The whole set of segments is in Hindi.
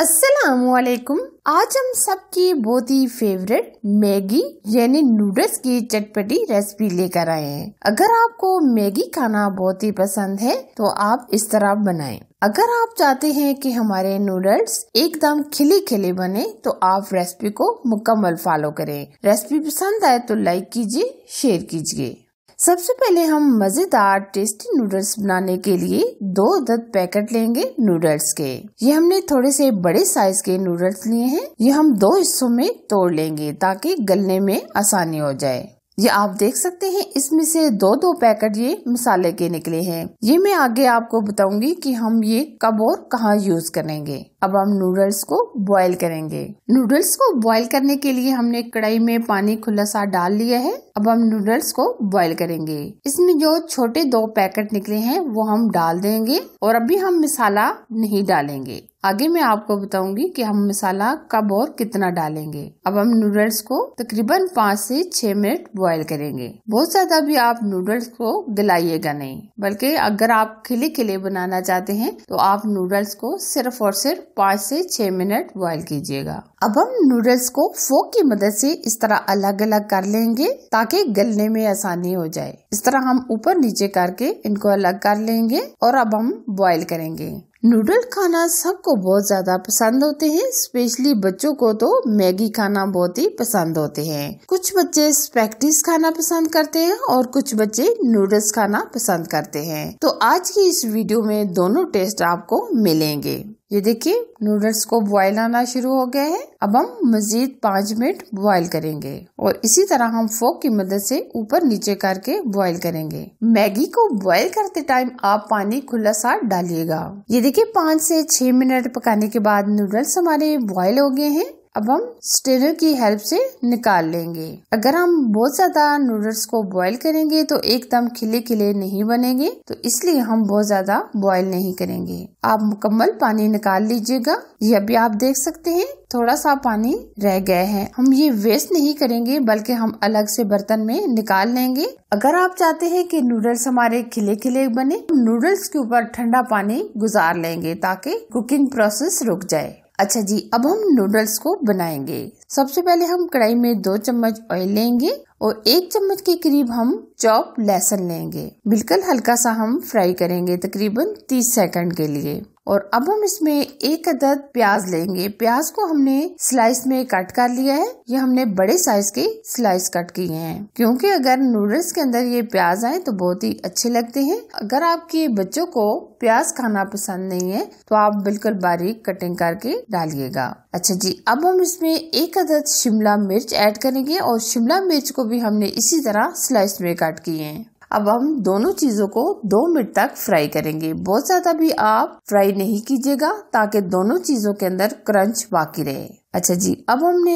असलकुम आज हम सबकी बहुत ही फेवरेट मैगी यानी नूडल्स की चटपटी रेसिपी लेकर आए हैं अगर आपको मैगी खाना बहुत ही पसंद है तो आप इस तरह बनाएं। अगर आप चाहते हैं कि हमारे नूडल्स एकदम खिले खिले बने तो आप रेसिपी को मुकम्मल फॉलो करें रेसिपी पसंद आए तो लाइक कीजिए शेयर कीजिए सबसे पहले हम मज़ेदार टेस्टी नूडल्स बनाने के लिए दो दद पैकेट लेंगे नूडल्स के ये हमने थोड़े से बड़े साइज के नूडल्स लिए हैं ये हम दो हिस्सों में तोड़ लेंगे ताकि गलने में आसानी हो जाए ये आप देख सकते हैं इसमें से दो दो पैकेट ये मसाले के निकले हैं ये मैं आगे आपको बताऊंगी कि हम ये कब और कहाँ यूज करेंगे अब हम नूडल्स को बॉईल करेंगे नूडल्स को बॉईल करने के लिए हमने कढ़ाई में पानी खुला सा डाल लिया है अब हम नूडल्स को बॉईल करेंगे इसमें जो छोटे दो पैकेट निकले हैं वो हम डाल देंगे और अभी हम मसाला नहीं डालेंगे आगे मैं आपको बताऊंगी कि हम मसाला कब और कितना डालेंगे अब हम नूडल्स को तकरीबन पाँच से छह मिनट बॉईल करेंगे बहुत ज्यादा भी आप नूडल्स को गलाइएगा नहीं बल्कि अगर आप खिले खिले बनाना चाहते हैं तो आप नूडल्स को सिर्फ और सिर्फ पाँच से छह मिनट बॉईल कीजिएगा अब हम नूडल्स को फोक की मदद से इस तरह अलग अलग कर लेंगे ताकि गलने में आसानी हो जाए इस तरह हम ऊपर नीचे करके इनको अलग कर लेंगे और अब हम बॉइल करेंगे नूडल खाना सबको बहुत ज़्यादा पसंद होते हैं स्पेशली बच्चों को तो मैगी खाना बहुत ही पसंद होते हैं कुछ बच्चे स्पैक्टिस खाना पसंद करते हैं और कुछ बच्चे नूडल्स खाना पसंद करते हैं तो आज की इस वीडियो में दोनों टेस्ट आपको मिलेंगे ये देखिए नूडल्स को बॉयल आना शुरू हो गया है अब हम मजीद पाँच मिनट बॉयल करेंगे और इसी तरह हम फोक की मदद से ऊपर नीचे करके बॉयल करेंगे मैगी को बॉयल करते टाइम आप पानी खुला सा डालिएगा ये देखिए पाँच से छह मिनट पकाने के बाद नूडल्स हमारे बॉयल हो गए हैं अब हम स्टेनर की हेल्प से निकाल लेंगे अगर हम बहुत ज्यादा नूडल्स को बॉईल करेंगे तो एकदम खिले खिले नहीं बनेंगे तो इसलिए हम बहुत ज्यादा बॉईल नहीं करेंगे आप मुकम्मल पानी निकाल लीजिएगा यह भी आप देख सकते हैं थोड़ा सा पानी रह गया है हम ये वेस्ट नहीं करेंगे बल्कि हम अलग से बर्तन में निकाल लेंगे अगर आप चाहते हैं कि नूडल्स हमारे खिले खिले बने नूडल्स तो के ऊपर ठंडा पानी गुजार लेंगे ताकि कुकिंग प्रोसेस रुक जाए अच्छा जी अब हम नूडल्स को बनाएंगे सबसे पहले हम कढ़ाई में दो चम्मच ऑयल लेंगे और एक चम्मच के करीब हम चॉप लहसन लेंगे बिल्कुल हल्का सा हम फ्राई करेंगे तकरीबन 30 सेकंड के लिए और अब हम इसमें एक अदद प्याज लेंगे प्याज को हमने स्लाइस में कट कर लिया है ये हमने बड़े साइज के स्लाइस कट किए हैं क्योंकि अगर नूडल्स के अंदर ये प्याज आए तो बहुत ही अच्छे लगते हैं अगर आपके बच्चों को प्याज खाना पसंद नहीं है तो आप बिल्कुल बारीक कटिंग करके डालिएगा अच्छा जी अब हम इसमें एक अदद शिमला मिर्च ऐड करेंगे और शिमला मिर्च को भी हमने इसी तरह स्लाइस में काट स्टार्ट किए हैं अब हम दोनों चीजों को दो मिनट तक फ्राई करेंगे बहुत ज्यादा भी आप फ्राई नहीं कीजिएगा ताकि दोनों चीजों के अंदर क्रंच बाकी रहे अच्छा जी अब हमने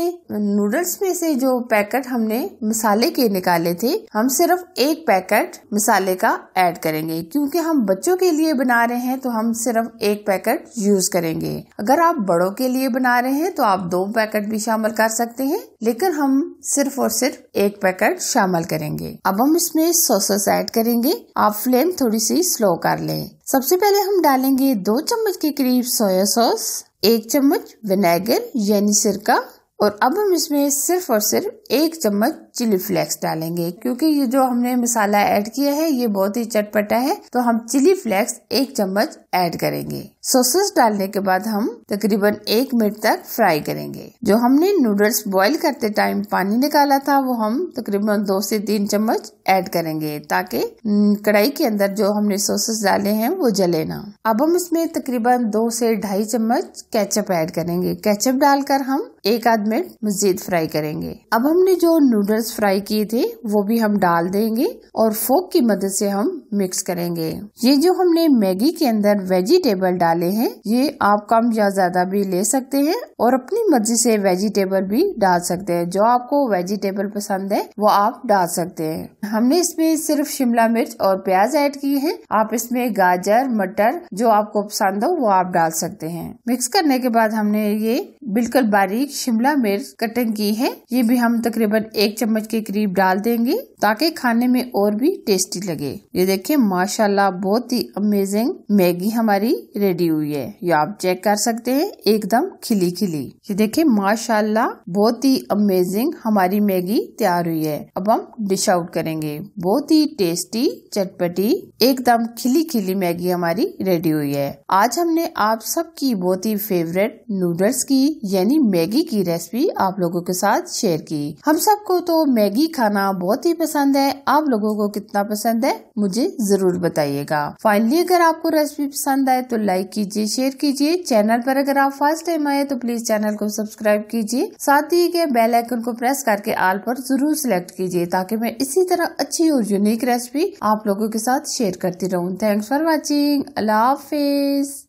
नूडल्स में से जो पैकेट हमने मसाले के निकाले थे हम सिर्फ एक पैकेट मसाले का ऐड करेंगे क्योंकि हम बच्चों के लिए बना रहे हैं तो हम सिर्फ एक पैकेट यूज करेंगे अगर आप बड़ों के लिए बना रहे हैं तो आप दो पैकेट भी शामिल कर सकते हैं लेकिन हम सिर्फ और सिर्फ एक पैकेट शामिल करेंगे अब हम इसमें सॉसेस ऐड करेंगे आप फ्लेम थोड़ी सी स्लो कर लें सबसे पहले हम डालेंगे दो चम्मच के करीब सोया सॉस एक चम्मच विनेगर यानी सिरका और अब हम इसमें सिर्फ और सिर्फ एक चम्मच चिली फ्लेक्स डालेंगे क्योंकि ये जो हमने मसाला ऐड किया है ये बहुत ही चटपटा है तो हम चिली फ्लेक्स एक चम्मच ऐड करेंगे सोसेस डालने के बाद हम तकरीबन एक मिनट तक फ्राई करेंगे जो हमने नूडल्स बॉईल करते टाइम पानी निकाला था वो हम तकरीबन दो से तीन चम्मच ऐड करेंगे ताकि कढ़ाई के अंदर जो हमने सोसेस डाले हैं वो जले ना अब हम इसमें तकरीबन दो से ढाई चम्मच केचप ऐड करेंगे केचप डालकर हम एक आध मिनट मजीद फ्राई करेंगे अब हमने जो नूडल्स फ्राई किए थे वो भी हम डाल देंगे और फोक की मदद से हम मिक्स करेंगे ये जो हमने मैगी के अंदर वेजिटेबल डाल मसाले हैं ये आप कम या ज्यादा भी ले सकते हैं और अपनी मर्जी से वेजिटेबल भी डाल सकते हैं जो आपको वेजिटेबल पसंद है वो आप डाल सकते हैं हमने इसमें सिर्फ शिमला मिर्च और प्याज ऐड की है आप इसमें गाजर मटर जो आपको पसंद हो वो आप डाल सकते हैं मिक्स करने के बाद हमने ये बिल्कुल बारीक शिमला मिर्च कटिंग की है ये भी हम तकरीबन एक चम्मच के करीब डाल देंगे ताकि खाने में और भी टेस्टी लगे ये देखिए माशाल्लाह बहुत ही अमेजिंग मैगी हमारी रेडी हुई है ये आप चेक कर सकते हैं एकदम खिली खिली ये देखिए माशाल्लाह बहुत ही अमेजिंग हमारी मैगी तैयार हुई है अब हम डिश आउट करेंगे बहुत ही टेस्टी चटपटी एकदम खिली खिली मैगी हमारी रेडी हुई है आज हमने आप सबकी बहुत ही फेवरेट नूडल्स की यानी मैगी की रेसिपी आप लोगों के साथ शेयर की हम सबको तो मैगी खाना बहुत ही पसंद है आप लोगों को कितना पसंद है मुझे जरूर बताइएगा फाइनली अगर आपको रेसिपी पसंद आए तो लाइक लाइक कीजिए शेयर कीजिए चैनल पर अगर आप फर्स्ट टाइम आए तो प्लीज चैनल को सब्सक्राइब कीजिए साथ ही के बेल आइकन को प्रेस करके आल पर जरूर सिलेक्ट कीजिए ताकि मैं इसी तरह अच्छी और यूनिक रेसिपी आप लोगों के साथ शेयर करती रहूँ थैंक्स फॉर वॉचिंग अल्लाह हाफिज